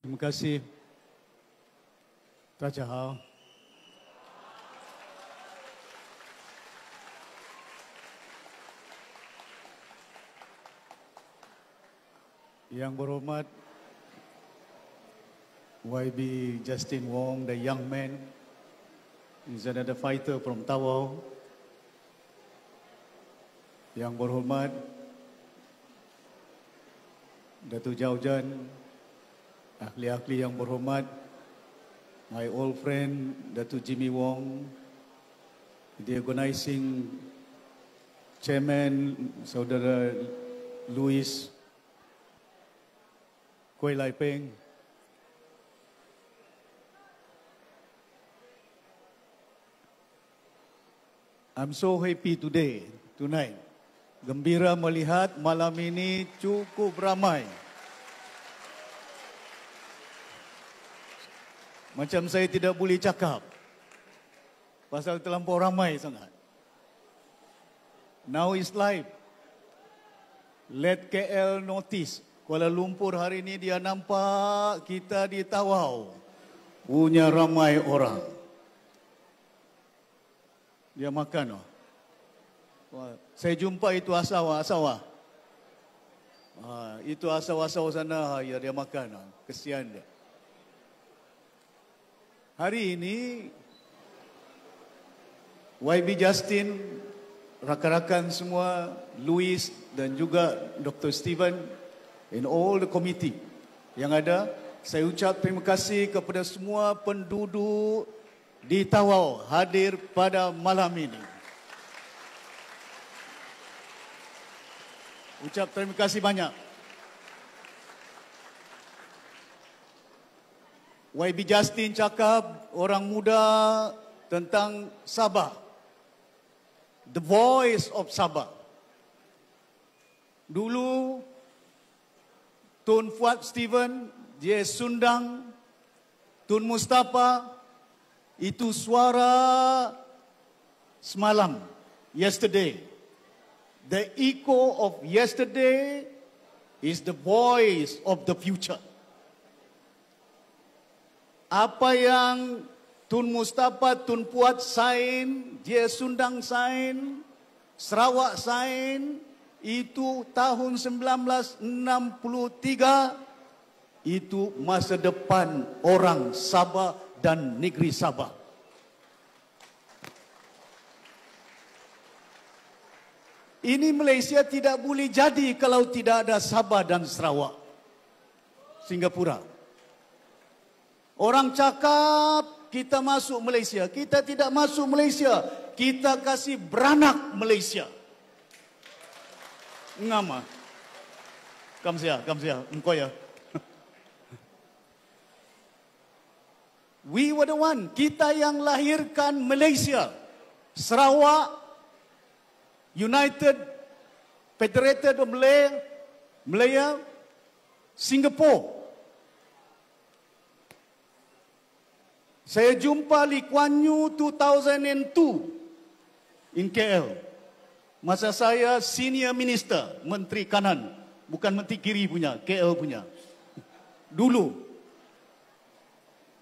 Terima kasih. Raja Hao. Yang berhormat YB Justin Wong, the young man. is another fighter from Tawau. Yang berhormat Datu Jaujan, Ahli-ahli yang berhormat, my old friend Datu Jimmy Wong, the organizing chairman Saudara Louis Kuei Lai Peng, I'm so happy today, tonight. Gembira melihat malam ini cukup ramai. Macam saya tidak boleh cakap. Pasal terlampau ramai sangat. Now is live. Let KL notice. Kuala Lumpur hari ini dia nampak kita di Tawau. Punya ramai orang. Dia makan. Oh. saya jumpa itu asawa. asawa. Ah, itu asawa-asawa sana. Ah, ya, dia makan. Oh. Kesian dia. Hari ini YB Justin, rakan-rakan semua, Louis dan juga Dr. Steven and all the committee yang ada, saya ucap terima kasih kepada semua penduduk di Tawau hadir pada malam ini. Ucap terima kasih banyak. YB Justin cakap orang muda tentang Sabah. The voice of Sabah. Dulu Tun Fuad Steven, dia Sundang, Tun Mustafa itu suara semalam, yesterday. The echo of yesterday is the voice of the future apa yang Tun Mustafa Tun Puat sain, dia Sundang sain, Sarawak sain, itu tahun 1963, itu masa depan orang Sabah dan negeri Sabah. Ini Malaysia tidak boleh jadi kalau tidak ada Sabah dan Sarawak. Singapura. Orang cakap kita masuk Malaysia. Kita tidak masuk Malaysia. Kita kasih beranak Malaysia. Ngama. Kam sia, kam sia. Engkau ya. We were the one. Kita yang lahirkan Malaysia. Sarawak, United, Federated of Malaya, Malaya, Singapura. Saya jumpa Lee Kuan Yew 2002 in KL. Masa saya senior minister, menteri kanan. Bukan menteri kiri punya, KL punya. Dulu.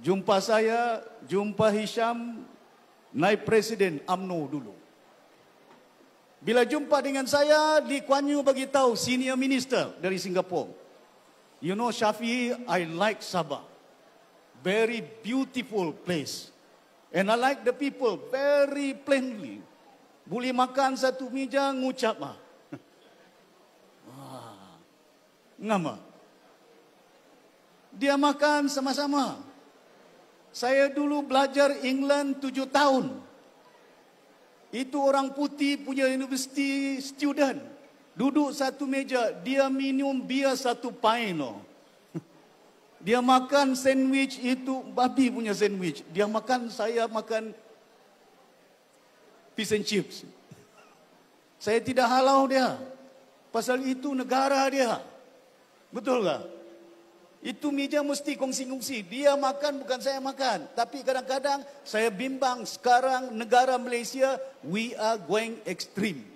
Jumpa saya, jumpa Hisham, naib presiden AMNO dulu. Bila jumpa dengan saya, Lee Kuan Yew bagi tahu senior minister dari Singapura. You know Shafi, I like Sabah very beautiful place. And I like the people very plainly. Boleh makan satu meja, ngucap mah. Ah. Ngama. Ah. Dia makan sama-sama. Saya dulu belajar England tujuh tahun. Itu orang putih punya university student. Duduk satu meja, dia minum bia satu pint. Oh. Dia makan sandwich itu babi punya sandwich. Dia makan saya makan fish and chips. Saya tidak halau dia. Pasal itu negara dia. Betul tak? Itu meja mesti kongsi-kongsi. Dia makan bukan saya makan. Tapi kadang-kadang saya bimbang sekarang negara Malaysia we are going extreme.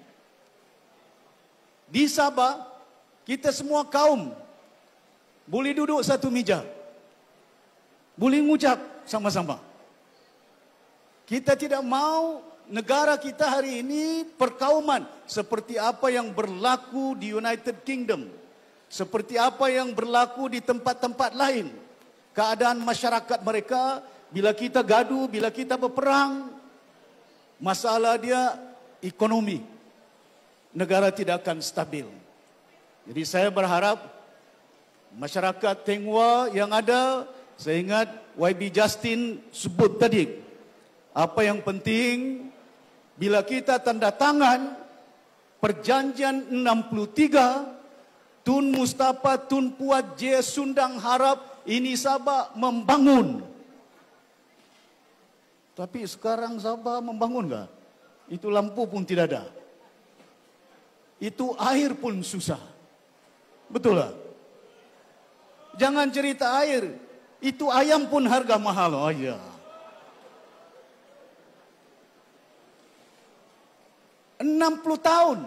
Di Sabah kita semua kaum boleh duduk satu meja. Boleh ngucap sama-sama. Kita tidak mau negara kita hari ini perkauman seperti apa yang berlaku di United Kingdom. Seperti apa yang berlaku di tempat-tempat lain. Keadaan masyarakat mereka bila kita gaduh, bila kita berperang. Masalah dia ekonomi. Negara tidak akan stabil. Jadi saya berharap masyarakat Tengwa yang ada saya ingat YB Justin sebut tadi apa yang penting bila kita tanda tangan perjanjian 63 Tun Mustafa Tun Puat J Sundang harap ini Sabah membangun tapi sekarang Sabah membangun tak? itu lampu pun tidak ada itu air pun susah betul lah Jangan cerita air. Itu ayam pun harga mahal. Oh iya. enam puluh tahun.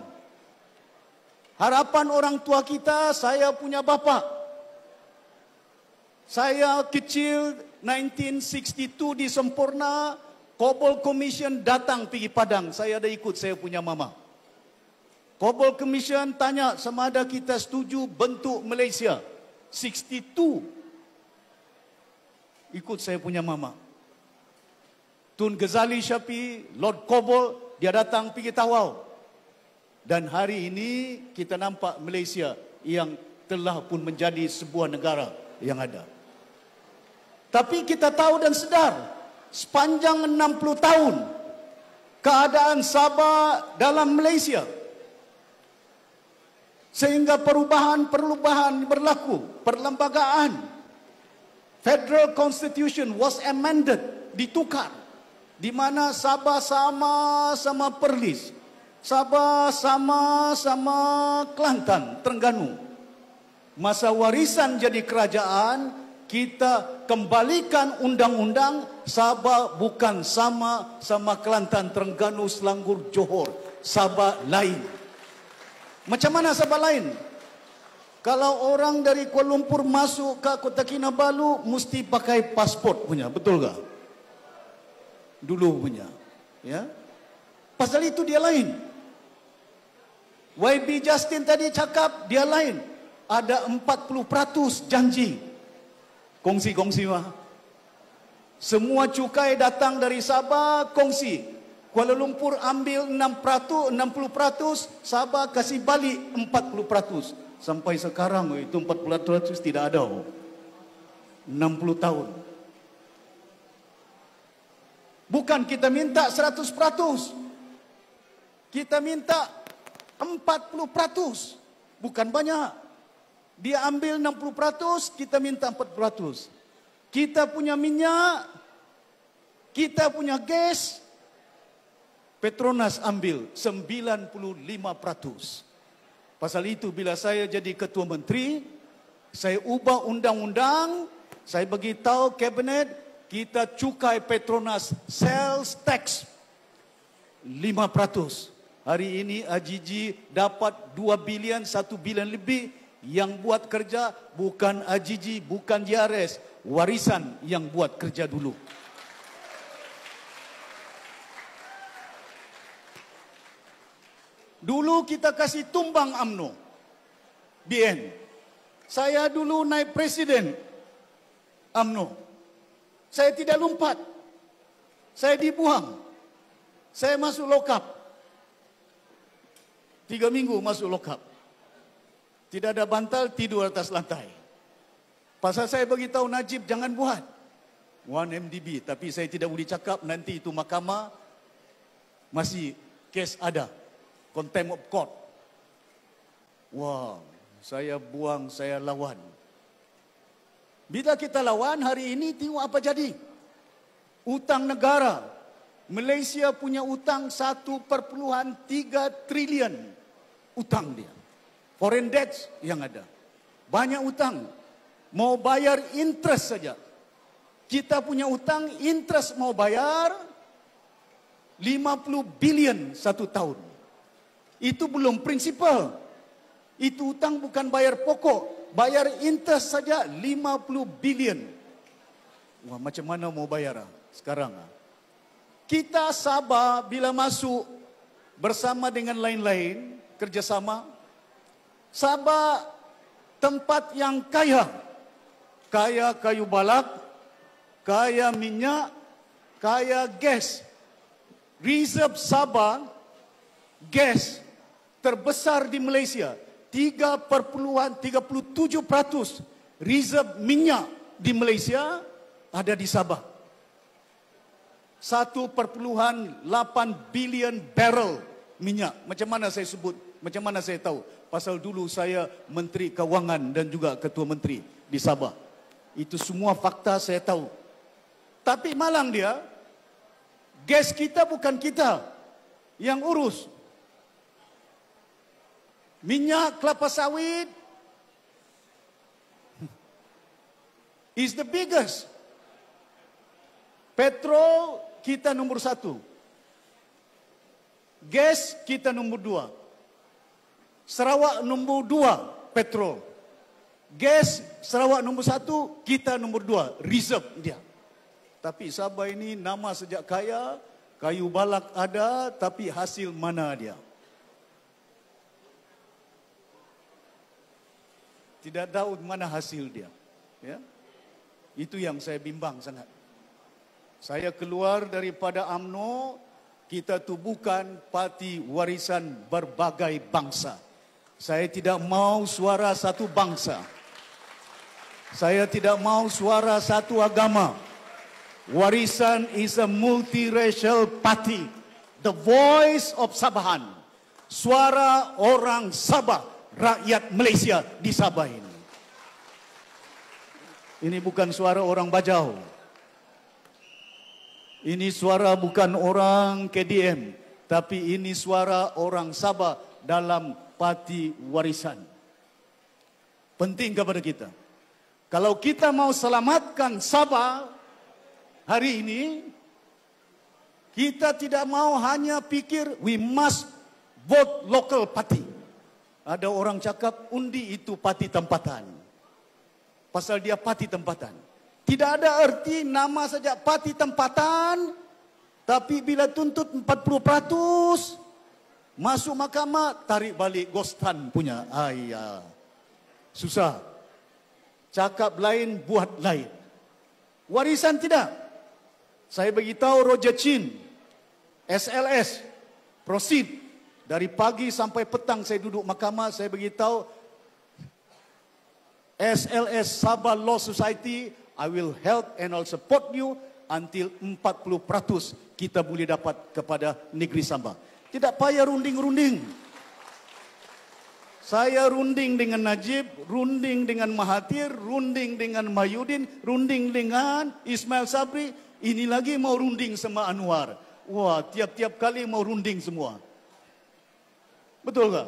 Harapan orang tua kita, saya punya bapak. Saya kecil 1962 di Sempurna, Kobol Commission datang pergi Padang. Saya ada ikut, saya punya mama. Kobol Commission tanya sama ada kita setuju bentuk Malaysia. Malaysia. 62 ikut saya punya mama Tun Ghazali Syafi Lord Kobol dia datang pergi tawau dan hari ini kita nampak Malaysia yang telah pun menjadi sebuah negara yang ada tapi kita tahu dan sedar sepanjang 60 tahun keadaan Sabah dalam Malaysia sehingga perubahan-perubahan berlaku perlembagaan federal constitution was amended ditukar di mana Sabah sama sama Perlis Sabah sama sama Kelantan Terengganu masa warisan jadi kerajaan kita kembalikan undang-undang Sabah bukan sama sama Kelantan Terengganu Selangor Johor Sabah lain. Macam mana sahabat lain? Kalau orang dari Kuala Lumpur masuk ke Kota Kinabalu, mesti pakai pasport punya, betul ke? Dulu punya. Ya? Pasal itu dia lain. YB Justin tadi cakap dia lain. Ada 40% janji. Kongsi-kongsi mah. Semua cukai datang dari Sabah, kongsi. Kuala Lumpur ambil 6%, 60%, Sabah kasih balik 40%. Sampai sekarang eh, itu 40% tidak ada. 60 tahun. Bukan kita minta 100%. Kita minta 40%. Bukan banyak. Dia ambil 60%, kita minta 40%. Kita punya minyak, kita punya gas, Petronas ambil 95%. Pasal itu bila saya jadi ketua menteri, saya ubah undang-undang, saya bagi tahu kabinet kita cukai Petronas sales tax 5%. Hari ini Ajiji dapat 2 bilion, 1 bilion lebih yang buat kerja bukan Ajiji, bukan JRS, warisan yang buat kerja dulu. Dulu kita kasih tumbang AMNO. BN. Saya dulu naik presiden AMNO. Saya tidak lompat. Saya dibuang. Saya masuk lokap. Tiga minggu masuk lokap. Tidak ada bantal, tidur atas lantai. Pasal saya bagi tahu Najib, jangan buat. 1MDB, tapi saya tidak boleh cakap nanti itu mahkamah masih kes ada contempt of court. Wah, saya buang, saya lawan. Bila kita lawan hari ini, tengok apa jadi. Utang negara. Malaysia punya utang 1.3 trilion utang dia. Foreign debt yang ada. Banyak utang. Mau bayar interest saja. Kita punya utang interest mau bayar 50 bilion satu tahun itu belum prinsipal. Itu hutang bukan bayar pokok, bayar interest saja 50 bilion. Wah, macam mana mau bayar ah, sekarang? Ah? Kita sabar bila masuk bersama dengan lain-lain kerjasama. Sabar tempat yang kaya. Kaya kayu balak, kaya minyak, kaya gas. Reserve Sabah gas terbesar di Malaysia 3.37% reserve minyak di Malaysia ada di Sabah 1.8 billion barrel minyak macam mana saya sebut macam mana saya tahu pasal dulu saya menteri kewangan dan juga ketua menteri di Sabah itu semua fakta saya tahu tapi malang dia gas kita bukan kita yang urus minyak kelapa sawit is the biggest. Petrol kita nombor satu. Gas kita nombor dua. Sarawak nombor dua, petrol. Gas Sarawak nombor satu, kita nombor dua, reserve dia. Tapi Sabah ini nama sejak kaya, kayu balak ada, tapi hasil mana dia? tidak tahu mana hasil dia. Ya. Itu yang saya bimbang sangat. Saya keluar daripada AMNO, kita tubuhkan parti warisan berbagai bangsa. Saya tidak mau suara satu bangsa. Saya tidak mau suara satu agama. Warisan is a multiracial party. The voice of Sabahan. Suara orang Sabah rakyat Malaysia di Sabah ini. Ini bukan suara orang Bajau. Ini suara bukan orang KDM. Tapi ini suara orang Sabah dalam parti warisan. Penting kepada kita. Kalau kita mau selamatkan Sabah hari ini, kita tidak mau hanya pikir we must vote local party. Ada orang cakap undi itu pati tempatan. Pasal dia pati tempatan. Tidak ada erti nama saja pati tempatan. Tapi bila tuntut 40% masuk mahkamah tarik balik gostan punya. Ayah. Susah. Cakap lain buat lain. Warisan tidak. Saya beritahu Roger Chin. SLS. Proceed. Dari pagi sampai petang saya duduk mahkamah, saya beritahu SLS Sabah Law Society, I will help and I'll support you until 40% kita boleh dapat kepada negeri Sabah. Tidak payah runding-runding. Saya runding dengan Najib, runding dengan Mahathir, runding dengan Mayudin, runding dengan Ismail Sabri. Ini lagi mau runding sama Anwar. Wah, tiap-tiap kali mau runding semua. Betul tak?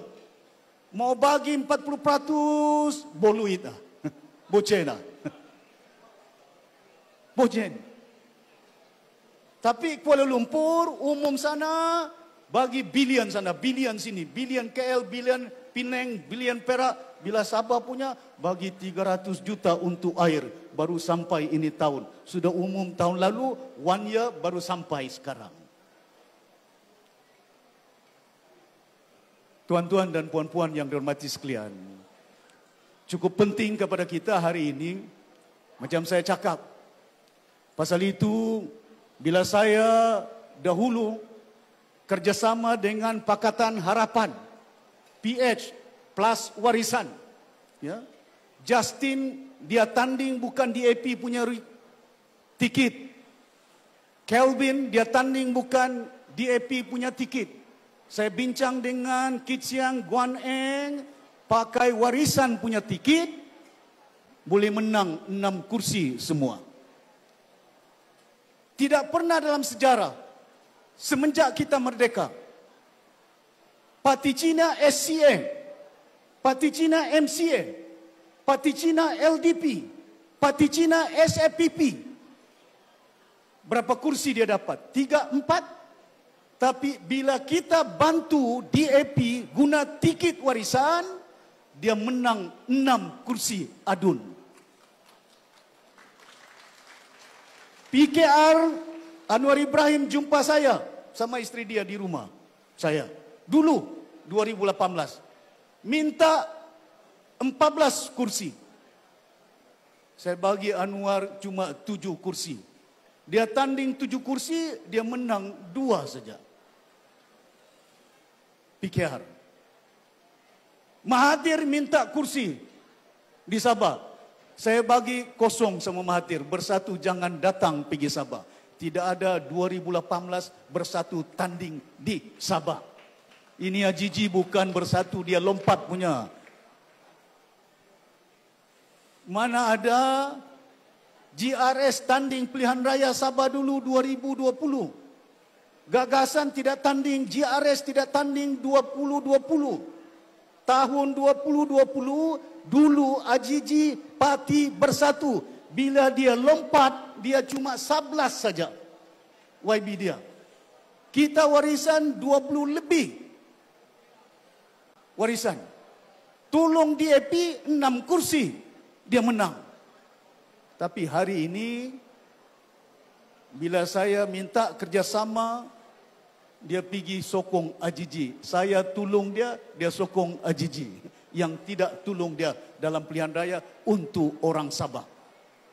Mau bagi 40% boluit dah. Bocen dah. Bocen. Tapi Kuala Lumpur umum sana bagi bilion sana, bilion sini, bilion KL, bilion Pinang, bilion Perak. Bila Sabah punya bagi 300 juta untuk air baru sampai ini tahun. Sudah umum tahun lalu, one year baru sampai sekarang. Tuan-tuan dan puan-puan yang dihormati sekalian, cukup penting kepada kita hari ini, macam saya cakap, pasal itu, bila saya dahulu kerjasama dengan Pakatan Harapan, PH plus warisan, ya, Justin dia tanding bukan di AP punya tiket, Kelvin dia tanding bukan di AP punya tiket, saya bincang dengan Kiciang Guan Eng pakai warisan punya tiket boleh menang enam kursi semua. Tidak pernah dalam sejarah semenjak kita merdeka Parti Cina SCM, Parti Cina MCM, Parti Cina LDP, Parti Cina SFPP. Berapa kursi dia dapat? Tiga, empat? Tapi bila kita bantu DAP guna tiket warisan, dia menang enam kursi adun. PKR Anwar Ibrahim jumpa saya sama istri dia di rumah saya. Dulu 2018 minta 14 kursi. Saya bagi Anwar cuma 7 kursi. Dia tanding 7 kursi, dia menang 2 saja. PKR. Mahathir minta kursi di Sabah. Saya bagi kosong sama Mahathir. Bersatu jangan datang pergi Sabah. Tidak ada 2018 bersatu tanding di Sabah. Ini Ajiji bukan bersatu dia lompat punya. Mana ada GRS tanding pilihan raya Sabah dulu 2020. Gagasan tidak tanding, GRS tidak tanding 2020. Tahun 2020, dulu Ajiji Parti Bersatu. Bila dia lompat, dia cuma 11 saja YB dia. Kita warisan 20 lebih warisan. Tolong DAP 6 kursi, dia menang. Tapi hari ini, bila saya minta kerjasama dia pergi sokong Ajiji. Saya tolong dia, dia sokong Ajiji. Yang tidak tolong dia dalam pilihan raya untuk orang Sabah.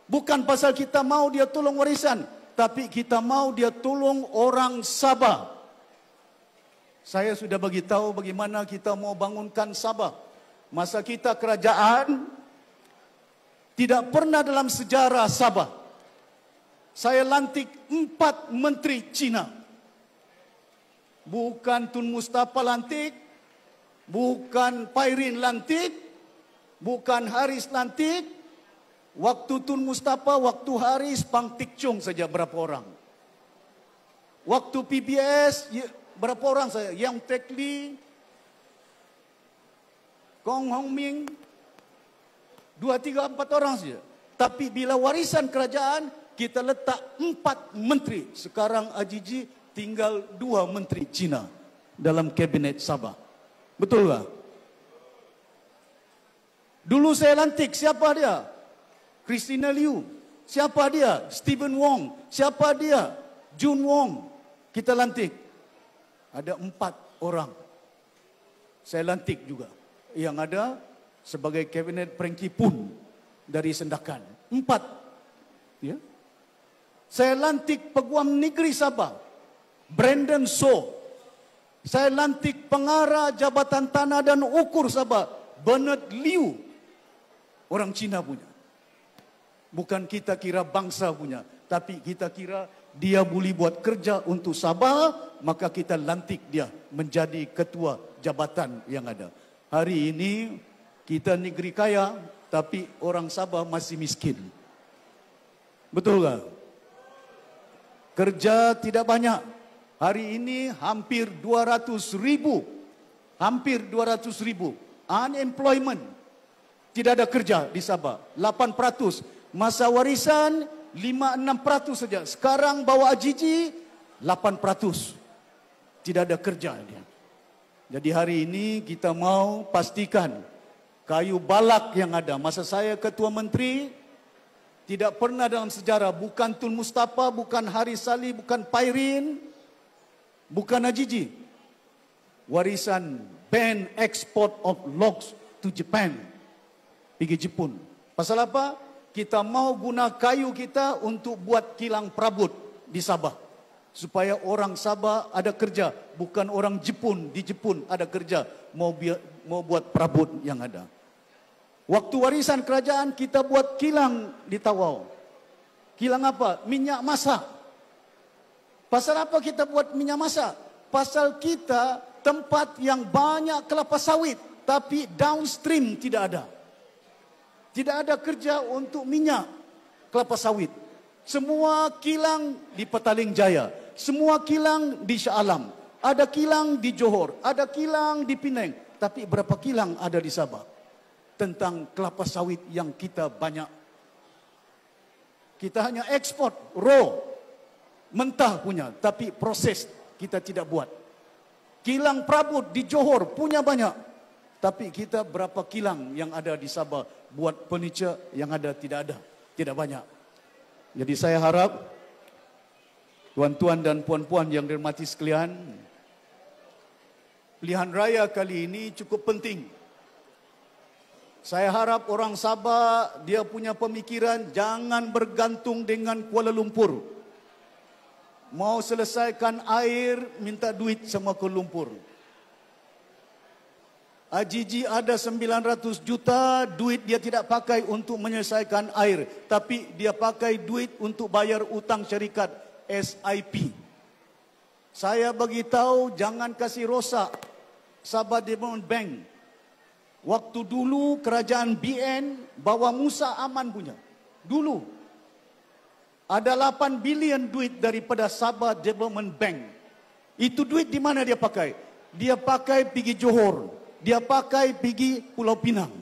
Bukan pasal kita mau dia tolong warisan, tapi kita mau dia tolong orang Sabah. Saya sudah bagi tahu bagaimana kita mau bangunkan Sabah. Masa kita kerajaan tidak pernah dalam sejarah Sabah. Saya lantik empat menteri Cina bukan Tun Mustafa lantik, bukan Pairin lantik, bukan Haris lantik. Waktu Tun Mustafa, waktu Haris, Pang Tikcung saja berapa orang. Waktu PBS, berapa orang saja. Yang Tekli, Kong Hong Ming, dua, tiga, empat orang saja. Tapi bila warisan kerajaan, kita letak empat menteri. Sekarang AJG tinggal dua menteri Cina dalam kabinet Sabah. Betul tak? Dulu saya lantik, siapa dia? Christina Liu. Siapa dia? Stephen Wong. Siapa dia? Jun Wong. Kita lantik. Ada empat orang. Saya lantik juga. Yang ada sebagai kabinet perengki pun dari sendakan. Empat. Ya? Saya lantik peguam negeri Sabah. Brandon So. Saya lantik pengarah Jabatan Tanah dan Ukur Sabah, Bernard Liu. Orang Cina punya. Bukan kita kira bangsa punya, tapi kita kira dia boleh buat kerja untuk Sabah, maka kita lantik dia menjadi ketua jabatan yang ada. Hari ini kita negeri kaya, tapi orang Sabah masih miskin. Betul tak? Kerja tidak banyak, Hari ini hampir 200 ribu, hampir 200 ribu unemployment tidak ada kerja di Sabah. 8% masa warisan 5-6% saja. Sekarang bawa Ajiji 8% tidak ada kerja dia. Jadi hari ini kita mau pastikan kayu balak yang ada. Masa saya ketua menteri tidak pernah dalam sejarah bukan Tun Mustafa, bukan Hari Salih, bukan Pairin bukan najiji Warisan ban export of logs to Japan. Pergi Jepun. Pasal apa? Kita mau guna kayu kita untuk buat kilang perabot di Sabah. Supaya orang Sabah ada kerja. Bukan orang Jepun di Jepun ada kerja. Mau, biar, mau buat perabot yang ada. Waktu warisan kerajaan kita buat kilang di Tawau. Kilang apa? Minyak masak. Pasal apa kita buat minyak masak? Pasal kita tempat yang banyak kelapa sawit tapi downstream tidak ada. Tidak ada kerja untuk minyak kelapa sawit. Semua kilang di Petaling Jaya, semua kilang di Shah Alam, ada kilang di Johor, ada kilang di Penang, tapi berapa kilang ada di Sabah? Tentang kelapa sawit yang kita banyak. Kita hanya ekspor raw mentah punya tapi proses kita tidak buat. Kilang Prabut di Johor punya banyak tapi kita berapa kilang yang ada di Sabah buat furniture yang ada tidak ada, tidak banyak. Jadi saya harap tuan-tuan dan puan-puan yang dihormati sekalian pilihan raya kali ini cukup penting. Saya harap orang Sabah dia punya pemikiran jangan bergantung dengan Kuala Lumpur. Mau selesaikan air, minta duit sama Kuala Lumpur. Ajiji ada 900 juta, duit dia tidak pakai untuk menyelesaikan air. Tapi dia pakai duit untuk bayar utang syarikat SIP. Saya bagi tahu jangan kasih rosak Sabah Development Bank. Waktu dulu kerajaan BN bawa Musa Aman punya. Dulu ada 8 bilion duit daripada Sabah Development Bank. Itu duit di mana dia pakai? Dia pakai pergi Johor. Dia pakai pergi Pulau Pinang.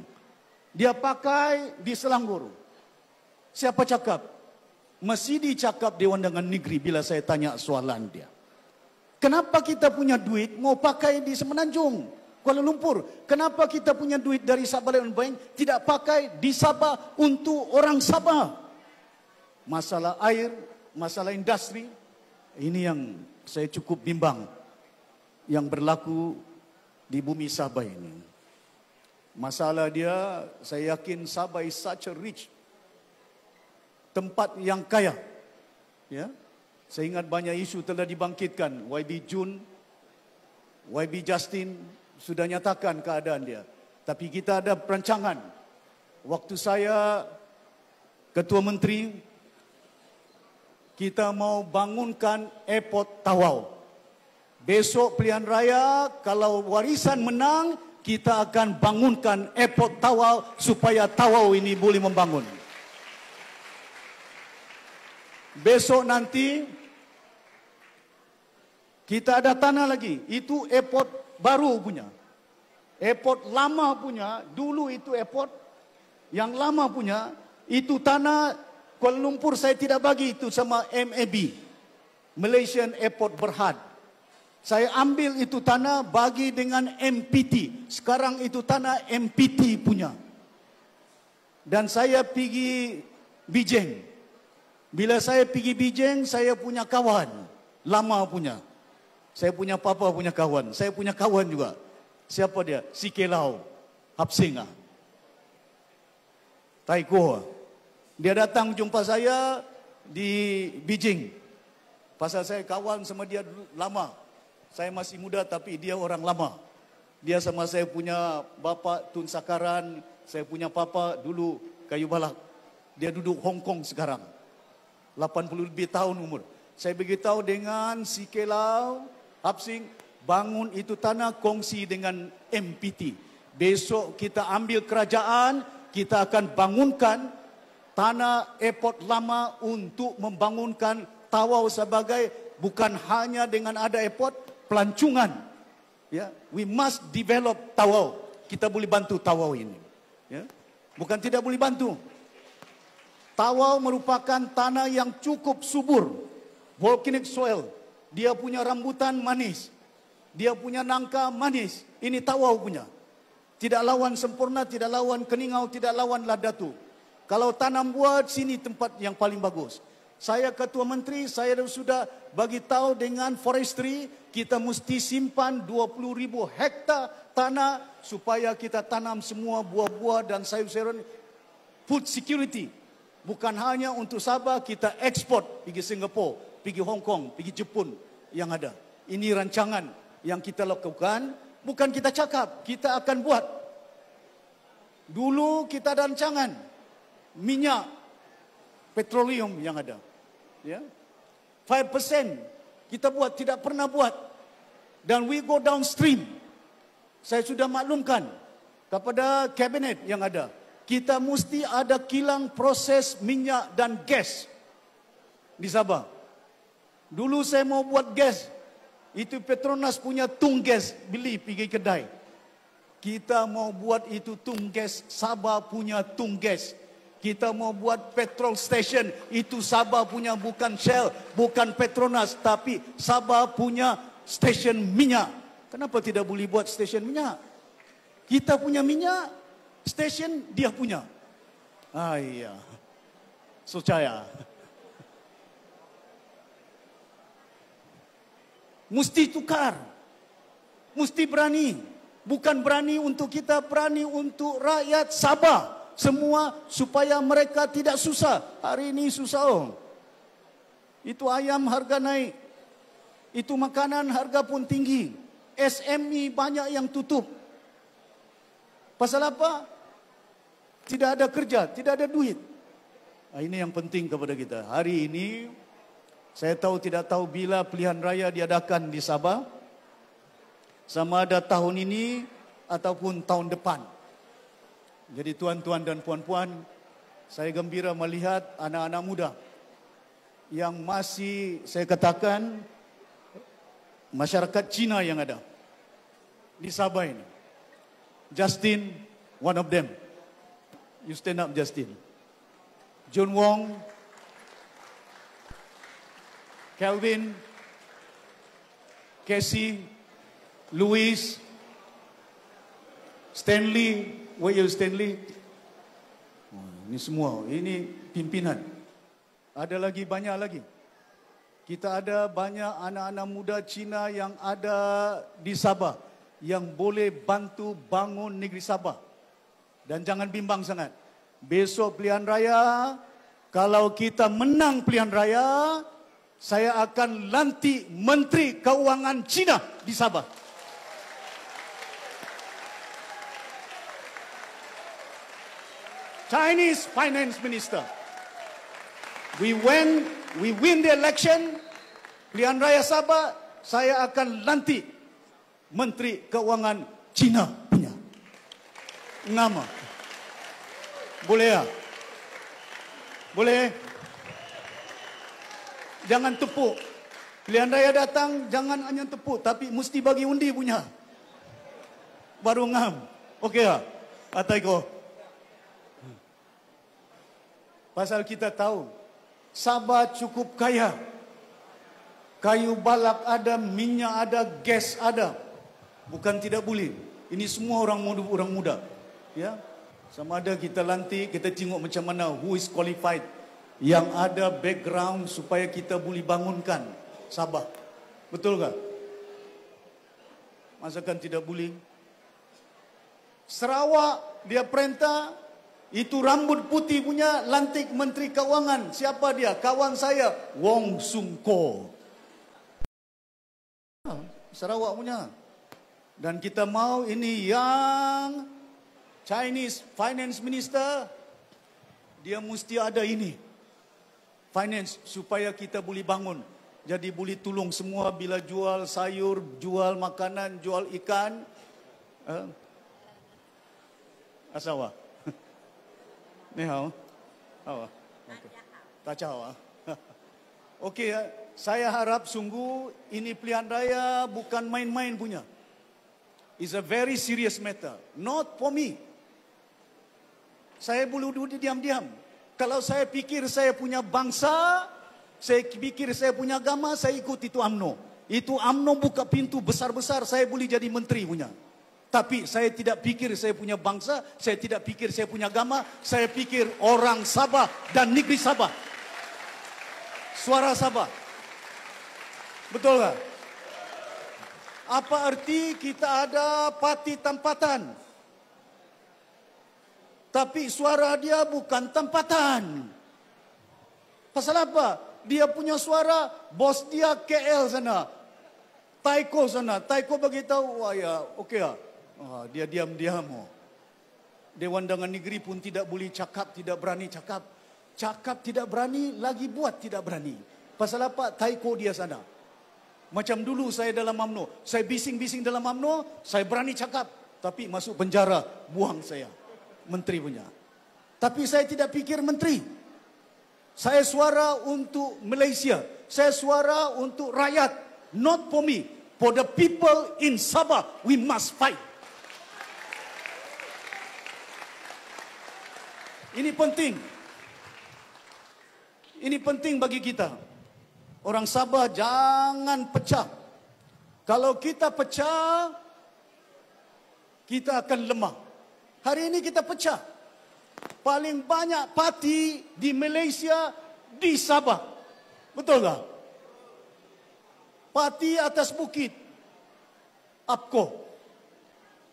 Dia pakai di Selangor. Siapa cakap? Mesti cakap Dewan Dengan Negeri bila saya tanya soalan dia. Kenapa kita punya duit mau pakai di Semenanjung? Kuala Lumpur. Kenapa kita punya duit dari Sabah Lion Bank tidak pakai di Sabah untuk orang Sabah? masalah air, masalah industri. Ini yang saya cukup bimbang yang berlaku di bumi Sabah ini. Masalah dia, saya yakin Sabah is such a rich tempat yang kaya. Ya, saya ingat banyak isu telah dibangkitkan. YB Jun, YB Justin sudah nyatakan keadaan dia. Tapi kita ada perancangan. Waktu saya ketua menteri kita mau bangunkan airport Tawau. Besok pilihan raya, kalau warisan menang, kita akan bangunkan airport Tawau supaya Tawau ini boleh membangun. Besok nanti, kita ada tanah lagi. Itu airport baru punya. Airport lama punya, dulu itu airport yang lama punya, itu tanah Kuala Lumpur saya tidak bagi itu sama MAB. Malaysian Airport Berhad. Saya ambil itu tanah bagi dengan MPT. Sekarang itu tanah MPT punya. Dan saya pergi Bijeng. Bila saya pergi Bijeng, saya punya kawan. Lama punya. Saya punya papa punya kawan. Saya punya kawan juga. Siapa dia? Si Kelau. Hapsing lah. Taikoh ah. Dia datang jumpa saya di Beijing. Pasal saya kawan sama dia lama. Saya masih muda tapi dia orang lama. Dia sama saya punya bapa Tun Sakaran, saya punya papa dulu Kayu Balak. Dia duduk Hong Kong sekarang. 80 lebih tahun umur. Saya beritahu dengan si Kelau, Hapsing, bangun itu tanah kongsi dengan MPT. Besok kita ambil kerajaan, kita akan bangunkan tanah airport lama untuk membangunkan Tawau sebagai bukan hanya dengan ada airport pelancongan. Ya, we must develop Tawau. Kita boleh bantu Tawau ini. Ya. Bukan tidak boleh bantu. Tawau merupakan tanah yang cukup subur. Volcanic soil. Dia punya rambutan manis. Dia punya nangka manis. Ini Tawau punya. Tidak lawan sempurna, tidak lawan keningau, tidak lawan ladatu. Kalau tanam buat sini tempat yang paling bagus. Saya ketua menteri, saya dah sudah bagi tahu dengan forestry kita mesti simpan 20,000 hektar tanah supaya kita tanam semua buah-buah dan sayur-sayuran food security. Bukan hanya untuk Sabah kita ekspor pergi Singapura, pergi Hong Kong, pergi Jepun yang ada. Ini rancangan yang kita lakukan, bukan kita cakap, kita akan buat. Dulu kita ada rancangan, minyak petroleum yang ada. Ya. 5% kita buat tidak pernah buat dan we go downstream. Saya sudah maklumkan kepada kabinet yang ada. Kita mesti ada kilang proses minyak dan gas di Sabah. Dulu saya mau buat gas. Itu Petronas punya tung gas beli pergi kedai. Kita mau buat itu tung gas Sabah punya tung gas kita mau buat petrol station itu Sabah punya bukan Shell, bukan Petronas tapi Sabah punya station minyak. Kenapa tidak boleh buat station minyak? Kita punya minyak, station dia punya. Ah iya. Mesti tukar. Mesti berani. Bukan berani untuk kita, berani untuk rakyat Sabah semua supaya mereka tidak susah. Hari ini susah om. Itu ayam harga naik. Itu makanan harga pun tinggi. SME banyak yang tutup. Pasal apa? Tidak ada kerja, tidak ada duit. Nah, ini yang penting kepada kita. Hari ini saya tahu tidak tahu bila pilihan raya diadakan di Sabah. Sama ada tahun ini ataupun tahun depan. Jadi tuan-tuan dan puan-puan, saya gembira melihat anak-anak muda yang masih saya katakan masyarakat Cina yang ada di Sabah ini. Justin, one of them. You stand up, Justin. John Wong, Kelvin, Casey, Louis, Stanley, Wei Yu Stanley. Oh, ini semua, ini pimpinan. Ada lagi banyak lagi. Kita ada banyak anak-anak muda Cina yang ada di Sabah yang boleh bantu bangun negeri Sabah. Dan jangan bimbang sangat. Besok pilihan raya, kalau kita menang pilihan raya, saya akan lantik Menteri Keuangan Cina di Sabah. Chinese finance minister. We win, we win the election, Pilihan Raya Sabah, saya akan lantik Menteri Keuangan Cina punya. Nama. Boleh ya? Boleh? Ya? Jangan tepuk. Pilihan Raya datang, jangan hanya tepuk. Tapi mesti bagi undi punya. Baru ngam. Okey ya? Ataikoh. Pasal kita tahu Sabah cukup kaya Kayu balak ada, minyak ada, gas ada Bukan tidak boleh Ini semua orang muda, orang muda ya? Sama ada kita lantik, kita tengok macam mana Who is qualified Yang ada background supaya kita boleh bangunkan Sabah Betul tak? Masakan tidak boleh Sarawak dia perintah itu rambut putih punya lantik menteri kewangan. Siapa dia? Kawan saya, Wong Sung Ko. Ah, Sarawak punya. Dan kita mau ini yang Chinese finance minister dia mesti ada ini. Finance supaya kita boleh bangun. Jadi boleh tolong semua bila jual sayur, jual makanan, jual ikan. Eh? Ah. Asawa. 你好，好啊，大家好，大家好啊。OK 啊，saya eh. harap sungguh ini pilihan raya bukan main-main punya. It's a very serious matter. Not for me. Saya bulu duduk diam-diam. Kalau saya pikir saya punya bangsa, saya pikir saya punya agama, saya ikut itu amno. Itu amno buka pintu besar-besar, saya boleh jadi menteri punya. Tapi saya tidak pikir saya punya bangsa, saya tidak pikir saya punya agama, saya pikir orang Sabah dan negeri Sabah. Suara Sabah. Betul tak? Apa arti kita ada parti tempatan? Tapi suara dia bukan tempatan. Pasal apa? Dia punya suara bos dia KL sana. Taiko sana. Taiko bagi tahu, wah ya, okey lah. Ya. Oh, dia diam-diam. Oh. Dewan Dangan Negeri pun tidak boleh cakap, tidak berani cakap. Cakap tidak berani, lagi buat tidak berani. Pasal apa? Taiko dia sana. Macam dulu saya dalam UMNO. Saya bising-bising dalam UMNO, saya berani cakap. Tapi masuk penjara, buang saya. Menteri punya. Tapi saya tidak pikir menteri. Saya suara untuk Malaysia. Saya suara untuk rakyat. Not for me. For the people in Sabah, we must fight. Ini penting. Ini penting bagi kita. Orang Sabah jangan pecah. Kalau kita pecah, kita akan lemah. Hari ini kita pecah. Paling banyak parti di Malaysia di Sabah. Betul tak? Parti atas bukit. APKO.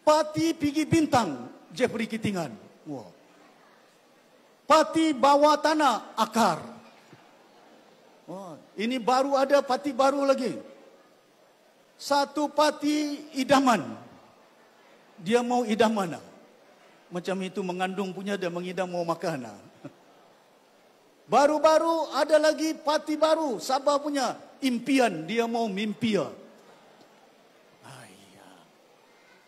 Parti pergi bintang. Jeffrey Kitingan. Wow pati bawah tanah akar. Oh, ini baru ada pati baru lagi. Satu pati idaman. Dia mau idaman. Macam itu mengandung punya dia mengidam mau makan. Ha. Baru-baru ada lagi pati baru Sabah punya impian dia mau mimpi.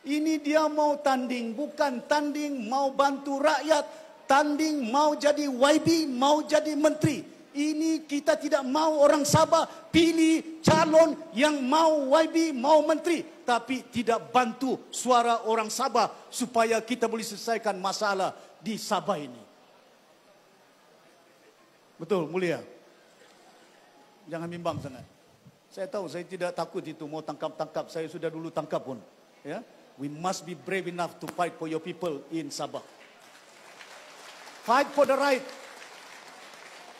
Ini dia mau tanding bukan tanding mau bantu rakyat tanding mau jadi YB, mau jadi menteri. Ini kita tidak mau orang Sabah pilih calon yang mau YB, mau menteri. Tapi tidak bantu suara orang Sabah supaya kita boleh selesaikan masalah di Sabah ini. Betul, mulia. Jangan bimbang sangat. Saya tahu, saya tidak takut itu mau tangkap-tangkap. Saya sudah dulu tangkap pun. Ya? We must be brave enough to fight for your people in Sabah. Fight for the right.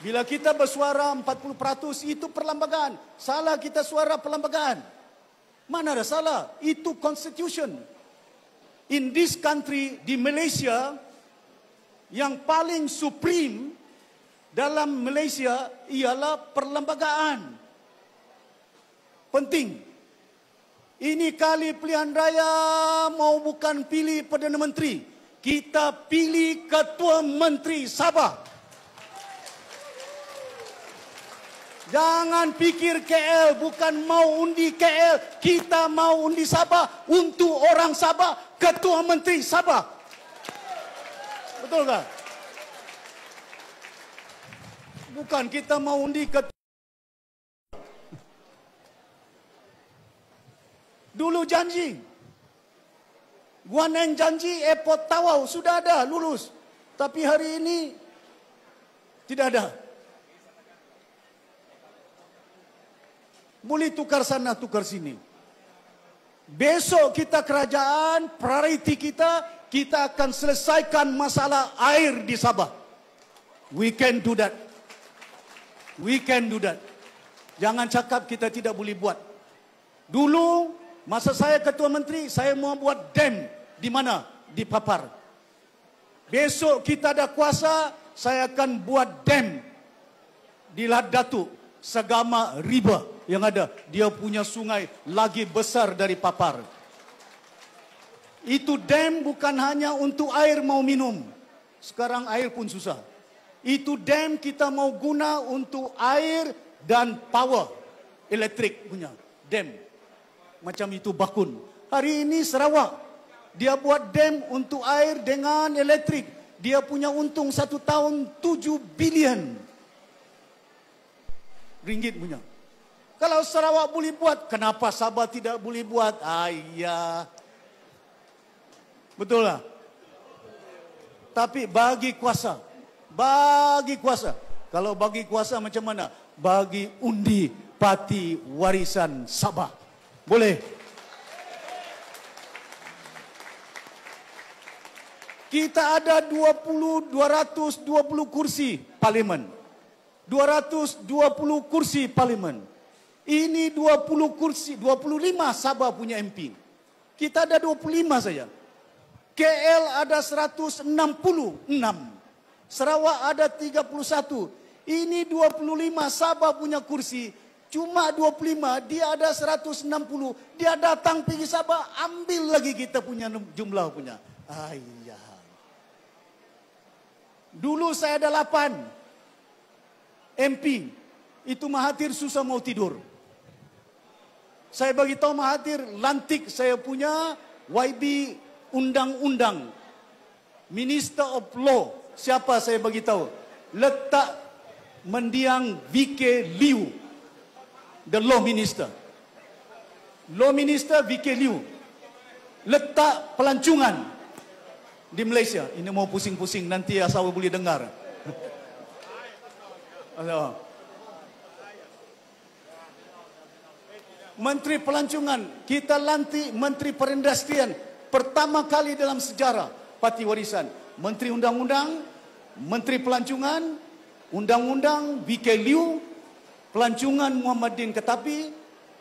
Bila kita bersuara 40% itu perlembagaan. Salah kita suara perlembagaan. Mana ada salah? Itu constitution. In this country, di Malaysia, yang paling supreme dalam Malaysia ialah perlembagaan. Penting. Ini kali pilihan raya mau bukan pilih Perdana Menteri kita pilih Ketua Menteri Sabah. Jangan pikir KL bukan mau undi KL, kita mau undi Sabah untuk orang Sabah, Ketua Menteri Sabah. Betul tak? Bukan kita mau undi Ketua Dulu janji Wanen janji airport Tawau sudah ada lulus. Tapi hari ini tidak ada. Mulai tukar sana, tukar sini. Besok kita kerajaan, prioriti kita, kita akan selesaikan masalah air di Sabah. We can do that. We can do that. Jangan cakap kita tidak boleh buat. Dulu, masa saya ketua menteri, saya mau buat dam di mana? Di Papar. Besok kita ada kuasa, saya akan buat dam di Ladatu, Segama Riba yang ada. Dia punya sungai lagi besar dari Papar. Itu dam bukan hanya untuk air mau minum. Sekarang air pun susah. Itu dam kita mau guna untuk air dan power elektrik punya dam. Macam itu bakun. Hari ini Sarawak dia buat dam untuk air dengan elektrik. Dia punya untung satu tahun tujuh bilion. Ringgit punya. Kalau Sarawak boleh buat, kenapa Sabah tidak boleh buat? Ayah. Betul lah. Tapi bagi kuasa. Bagi kuasa. Kalau bagi kuasa macam mana? Bagi undi pati, warisan Sabah. Boleh. Kita ada 20 220 kursi parlimen. 220 kursi parlimen. Ini 20 kursi, 25 Sabah punya MP. Kita ada 25 saja. KL ada 166. Sarawak ada 31. Ini 25 Sabah punya kursi. Cuma 25, dia ada 160. Dia datang pergi Sabah, ambil lagi kita punya jumlah punya. Ah, Dulu saya ada lapan MP. Itu Mahathir susah mau tidur. Saya bagi tahu Mahathir, lantik saya punya YB undang-undang. Minister of Law. Siapa saya bagi tahu? Letak mendiang VK Liu. The Law Minister. Law Minister VK Liu. Letak pelancongan di Malaysia. Ini mau pusing-pusing nanti asal boleh dengar. Menteri Pelancongan, kita lantik Menteri Perindustrian pertama kali dalam sejarah Parti Warisan. Menteri Undang-Undang, Menteri Pelancongan, Undang-Undang BK Liu, Pelancongan Muhammadin Ketapi,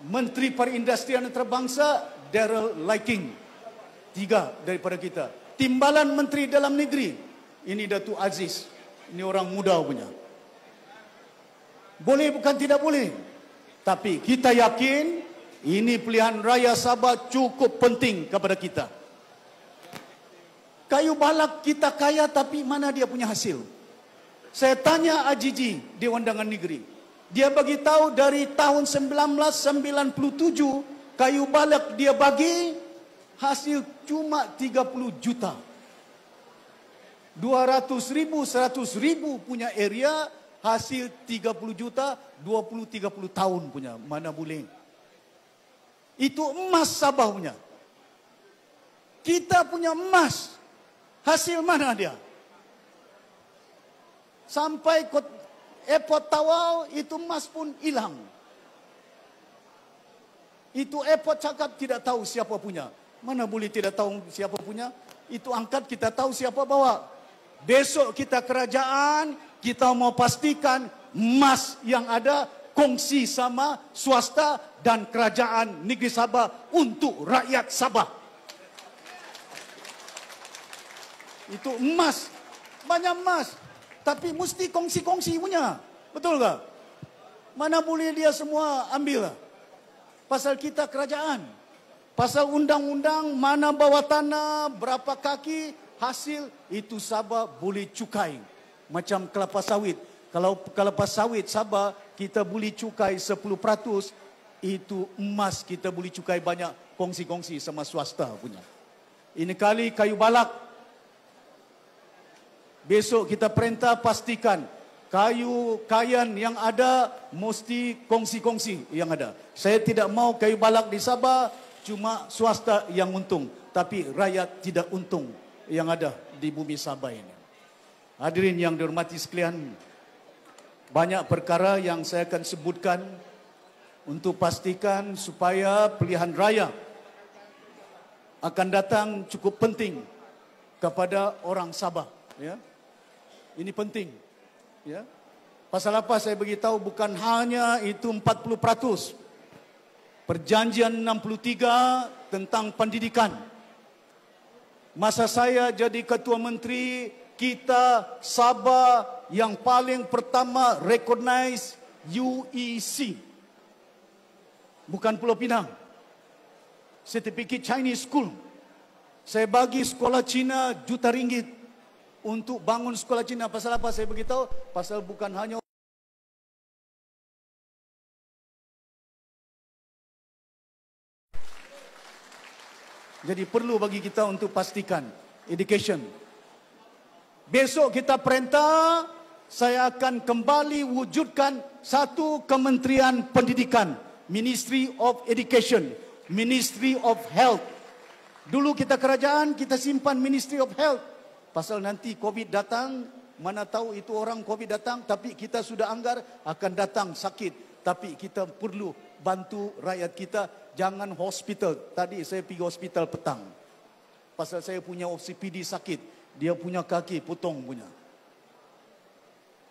Menteri Perindustrian Antarabangsa Daryl Liking. Tiga daripada kita. Timbalan Menteri Dalam Negeri. Ini Datuk Aziz. Ini orang muda punya. Boleh bukan tidak boleh. Tapi kita yakin ini pilihan raya Sabah cukup penting kepada kita. Kayu balak kita kaya tapi mana dia punya hasil? Saya tanya Ajiji di Undangan Negeri. Dia bagi tahu dari tahun 1997 kayu balak dia bagi hasil cuma 30 juta. 200 ribu, 100 ribu punya area, hasil 30 juta, 20-30 tahun punya, mana boleh. Itu emas Sabah punya. Kita punya emas, hasil mana dia? Sampai kot, airport Tawau, itu emas pun hilang. Itu airport cakap tidak tahu siapa punya. Mana boleh tidak tahu siapa punya? Itu angkat kita tahu siapa bawa. Besok kita kerajaan, kita mau pastikan emas yang ada kongsi sama swasta dan kerajaan negeri Sabah untuk rakyat Sabah. Itu emas. Banyak emas. Tapi mesti kongsi-kongsi punya. Betul tak? Mana boleh dia semua ambil? Pasal kita kerajaan. Kerajaan. Pasal undang-undang mana bawa tanah, berapa kaki, hasil itu Sabah boleh cukai. Macam kelapa sawit. Kalau kelapa sawit Sabah kita boleh cukai 10%, itu emas kita boleh cukai banyak kongsi-kongsi sama swasta punya. Ini kali kayu balak. Besok kita perintah pastikan kayu kayan yang ada mesti kongsi-kongsi yang ada. Saya tidak mau kayu balak di Sabah, cuma swasta yang untung tapi rakyat tidak untung yang ada di bumi Sabah ini. Hadirin yang dihormati sekalian, banyak perkara yang saya akan sebutkan untuk pastikan supaya pilihan raya akan datang cukup penting kepada orang Sabah, ya. Ini penting, ya. Pasal apa saya beritahu bukan hanya itu Perjanjian 63 tentang pendidikan. Masa saya jadi ketua menteri, kita Sabah yang paling pertama recognize UEC. Bukan Pulau Pinang. Certificate Chinese School. Saya bagi sekolah Cina juta ringgit untuk bangun sekolah Cina. Pasal apa saya beritahu? Pasal bukan hanya Jadi perlu bagi kita untuk pastikan education. Besok kita perintah, saya akan kembali wujudkan satu kementerian pendidikan. Ministry of Education, Ministry of Health. Dulu kita kerajaan, kita simpan Ministry of Health. Pasal nanti COVID datang, mana tahu itu orang COVID datang, tapi kita sudah anggar akan datang sakit. Tapi kita perlu bantu rakyat kita jangan hospital. Tadi saya pergi hospital petang. Pasal saya punya OCPD sakit. Dia punya kaki putong punya.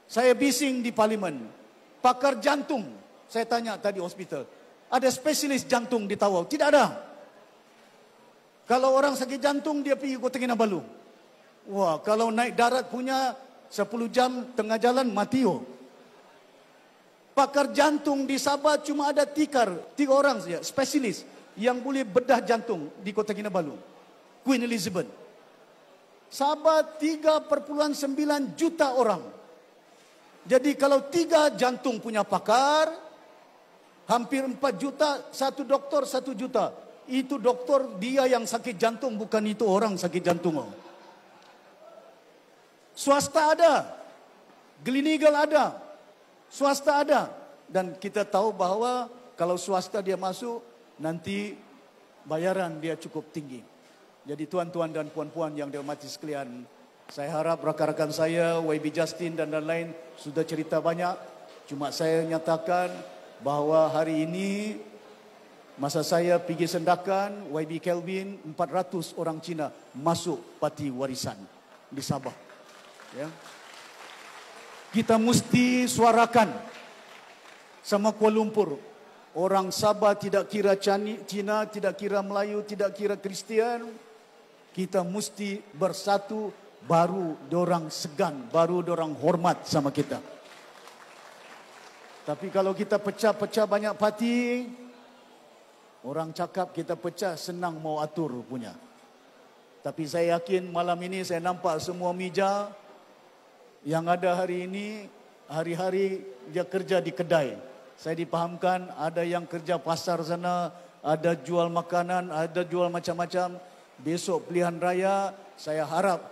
Saya bising di parlimen. Pakar jantung. Saya tanya tadi hospital. Ada spesialis jantung di Tawau? Tidak ada. Kalau orang sakit jantung, dia pergi ke tengina balu. Wah, kalau naik darat punya 10 jam tengah jalan, mati oh pakar jantung di Sabah cuma ada tikar, tiga orang saja, spesialis yang boleh bedah jantung di Kota Kinabalu. Queen Elizabeth. Sabah 3.9 juta orang. Jadi kalau tiga jantung punya pakar, hampir 4 juta, satu doktor, satu juta. Itu doktor dia yang sakit jantung, bukan itu orang sakit jantung. Swasta ada, Gleneagle ada, swasta ada dan kita tahu bahwa kalau swasta dia masuk nanti bayaran dia cukup tinggi. Jadi tuan-tuan dan puan-puan yang dihormati sekalian, saya harap rakan-rakan saya YB Justin dan dan lain sudah cerita banyak. Cuma saya nyatakan bahawa hari ini masa saya pergi sendakan YB Kelvin 400 orang Cina masuk parti warisan di Sabah. Ya. Yeah kita mesti suarakan sama Kuala Lumpur. Orang Sabah tidak kira Cina, tidak kira Melayu, tidak kira Kristian. Kita mesti bersatu baru diorang segan, baru diorang hormat sama kita. Tapi kalau kita pecah-pecah banyak parti, orang cakap kita pecah senang mau atur punya. Tapi saya yakin malam ini saya nampak semua meja yang ada hari ini hari-hari dia kerja di kedai. Saya dipahamkan ada yang kerja pasar sana, ada jual makanan, ada jual macam-macam. Besok pilihan raya saya harap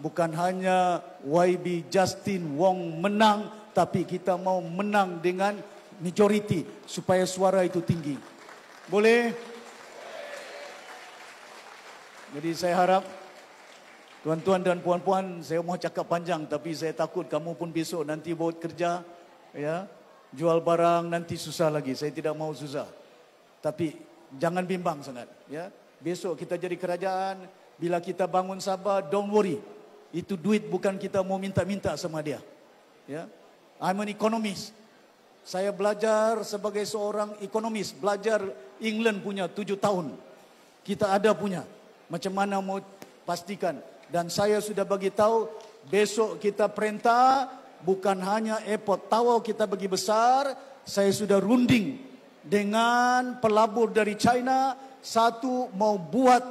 bukan hanya YB Justin Wong menang tapi kita mau menang dengan majority supaya suara itu tinggi. Boleh? Jadi saya harap Tuan-tuan dan puan-puan, saya mau cakap panjang tapi saya takut kamu pun besok nanti buat kerja, ya, jual barang nanti susah lagi. Saya tidak mau susah. Tapi jangan bimbang sangat, ya. Besok kita jadi kerajaan, bila kita bangun Sabah, don't worry. Itu duit bukan kita mau minta-minta sama dia. Ya. I'm an economist. Saya belajar sebagai seorang ekonomis, belajar England punya tujuh tahun. Kita ada punya. Macam mana mau pastikan dan saya sudah bagi tahu besok kita perintah bukan hanya airport Tawau kita bagi besar saya sudah runding dengan pelabur dari China satu mau buat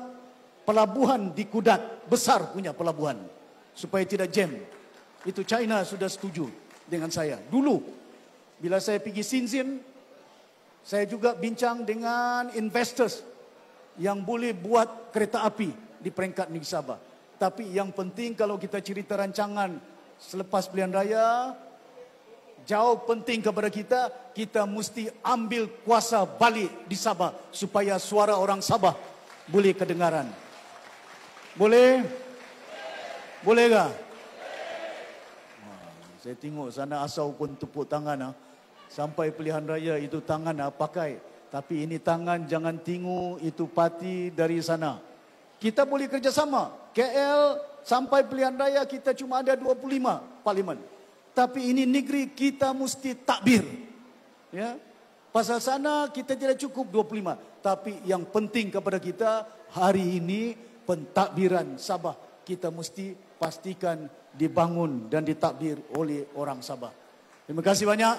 pelabuhan di Kudat besar punya pelabuhan supaya tidak jam itu China sudah setuju dengan saya dulu bila saya pergi Shenzhen saya juga bincang dengan investors yang boleh buat kereta api di peringkat negeri tapi yang penting kalau kita cerita rancangan selepas pilihan raya, jauh penting kepada kita, kita mesti ambil kuasa balik di Sabah supaya suara orang Sabah boleh kedengaran. Boleh? Boleh ke? Ah, saya tengok sana asau pun tepuk tangan. Ha. Sampai pilihan raya itu tangan ha, pakai. Tapi ini tangan jangan tingu itu pati dari sana kita boleh kerjasama. KL sampai pilihan raya kita cuma ada 25 parlimen. Tapi ini negeri kita mesti takbir. Ya. Pasal sana kita tidak cukup 25. Tapi yang penting kepada kita hari ini pentadbiran Sabah kita mesti pastikan dibangun dan ditakbir oleh orang Sabah. Terima kasih banyak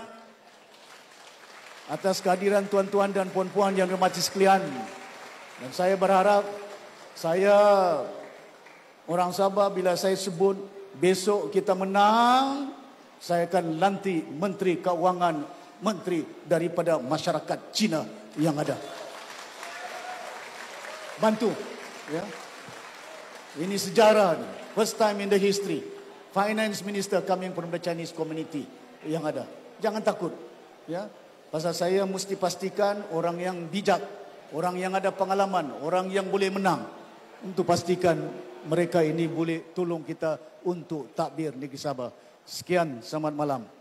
atas kehadiran tuan-tuan dan puan-puan yang dihormati sekalian. Dan saya berharap saya orang Sabah bila saya sebut besok kita menang, saya akan lantik Menteri kewangan Menteri daripada masyarakat Cina yang ada. Bantu. Ya. Ini sejarah. First time in the history. Finance Minister kami yang the Chinese community yang ada. Jangan takut. Ya. Pasal saya mesti pastikan orang yang bijak, orang yang ada pengalaman, orang yang boleh menang untuk pastikan mereka ini boleh tolong kita untuk takbir negeri Sabah. Sekian, selamat malam.